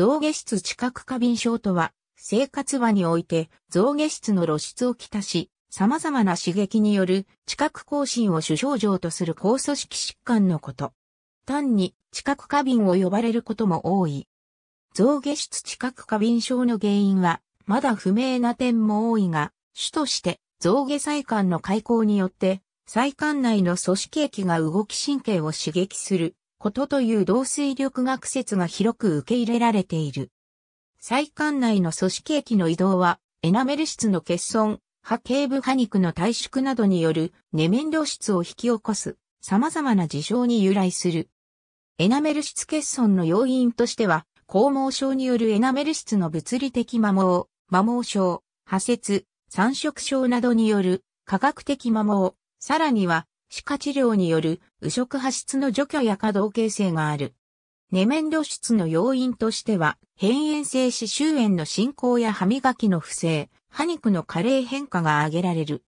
象牙質知覚過敏症とは、生活場において象牙質の露出をきたし、様々な刺激による知覚更新を主症状とする高組織疾患のこと。単に知覚過敏を呼ばれることも多い。象牙質知覚過敏症の原因は、まだ不明な点も多いが、主として象牙細管の開口によって、細管内の組織液が動き神経を刺激することという導水力学説が広く受け入れられている。細管内の組織液の移動は、エナメル質の欠損、波形部波肉の退縮などによるネメンを引き起こす様々な事象に由来する。エナメル質欠損の要因としては、光毛症によるエナメル質の物理的摩耗、摩耗症、破節、三色症などによる科学的摩耗、さらには歯科治療による右食破質の除去や可動形成がある。ネメン露出の要因としては、変炎性歯周炎の進行や歯磨きの不正、歯肉の加齢変化が挙げられる。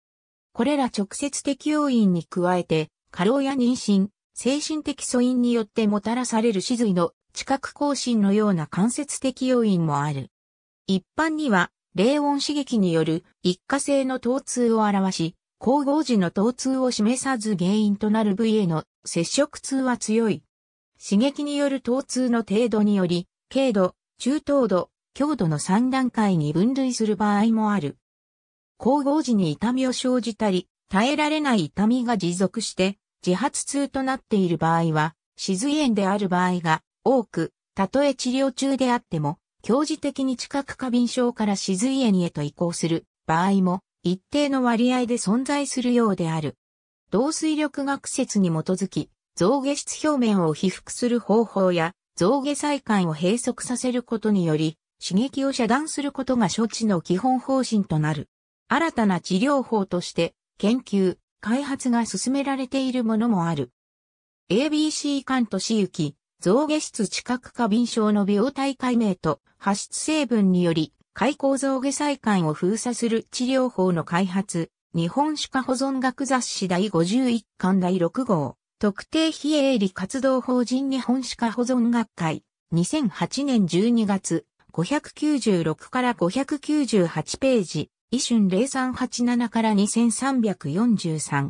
これら直接的要因に加えて、過労や妊娠、精神的素因によってもたらされる死髄の知覚更新のような間接的要因もある。一般には、冷温刺激による一過性の疼痛を表し、光合時の疼痛を示さず原因となる部位への接触痛は強い。刺激による疼痛の程度により、軽度、中等度、強度の3段階に分類する場合もある。光合時に痛みを生じたり、耐えられない痛みが持続して、自発痛となっている場合は、死髄炎である場合が多く、たとえ治療中であっても、強時的に知覚過敏症から死髄炎へと移行する場合も一定の割合で存在するようである。導水力学説に基づき、象下質表面を被覆する方法や、象下細管を閉塞させることにより、刺激を遮断することが処置の基本方針となる。新たな治療法として、研究、開発が進められているものもある。ABC 関としゆき、象下質知覚過敏症の病態解明と発出成分により開口増下祭館を封鎖する治療法の開発、日本歯科保存学雑誌第51巻第6号、特定非営利活動法人日本歯科保存学会、2008年12月、596から598ページ、異春0387から2343。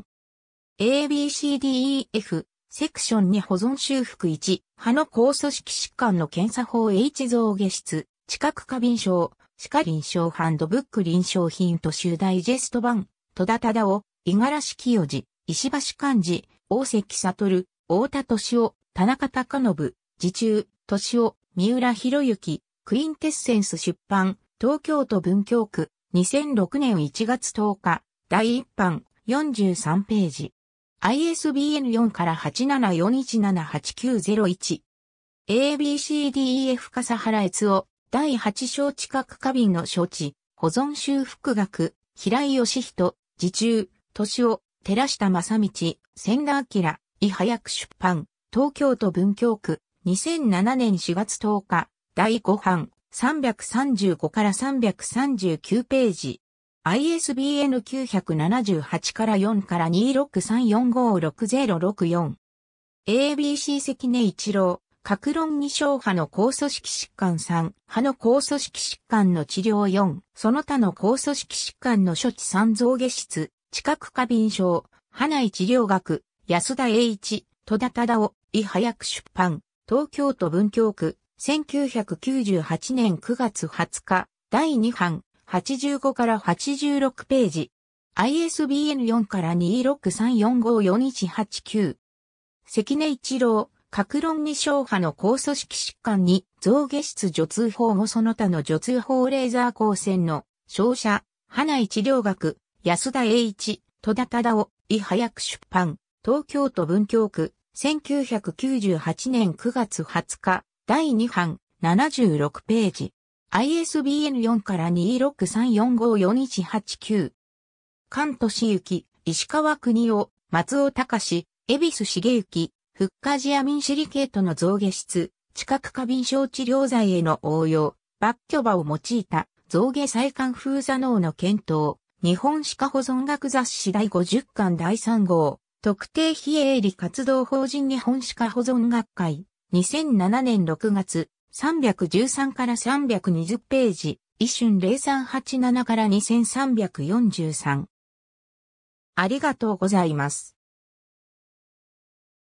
ABCDEF、セクションに保存修復1、歯の高組織疾患の検査法 H 増下室、知覚過敏症、科臨床ハンドブック臨床品と集ダイジェスト版、戸田忠夫、五十嵐清治、石橋寛治、大関悟、大田敏夫、田中隆信、自中、敏夫、三浦博之、クインテッセンス出版、東京都文京区、2006年1月10日、第1版、43ページ。ISBN 4から874178901。ABCDEF 笠原悦夫、第8章近く過敏の処置、保存修復学、平井義人、自中、年を、寺下正道、千田明、伊早く出版、東京都文京区、2007年4月10日、第5版、335から339ページ。ISBN 978から4から263456064。ABC 関根一郎。格論二小波の高組織疾患3、派の高組織疾患の治療4、その他の高組織疾患の処置3増下質、知覚過敏症、派内治療学、安田栄一、戸田忠夫、伊早く出版、東京都文京区、1998年9月20日、第2版、85から86ページ。ISBN4 から263454189。関根一郎、格論二小波の高組織疾患に、増下質除痛法後その他の除痛法レーザー光線の、照射、花治療学、安田栄一、戸田忠夫、伊早く出版、東京都文京区、1998年9月20日、第2版、76ページ。ISBN 4から263454189。関都市行、石川国夫、松尾隆、恵比寿茂行、フッカジアミンシリケートの増下質、知覚過敏症治療剤への応用、バッキョバを用いた増下再管風座脳の検討、日本歯科保存学雑誌第50巻第3号、特定非営利活動法人日本歯科保存学会、2007年6月、313から320ページ、一瞬0387から2343。ありがとうございます。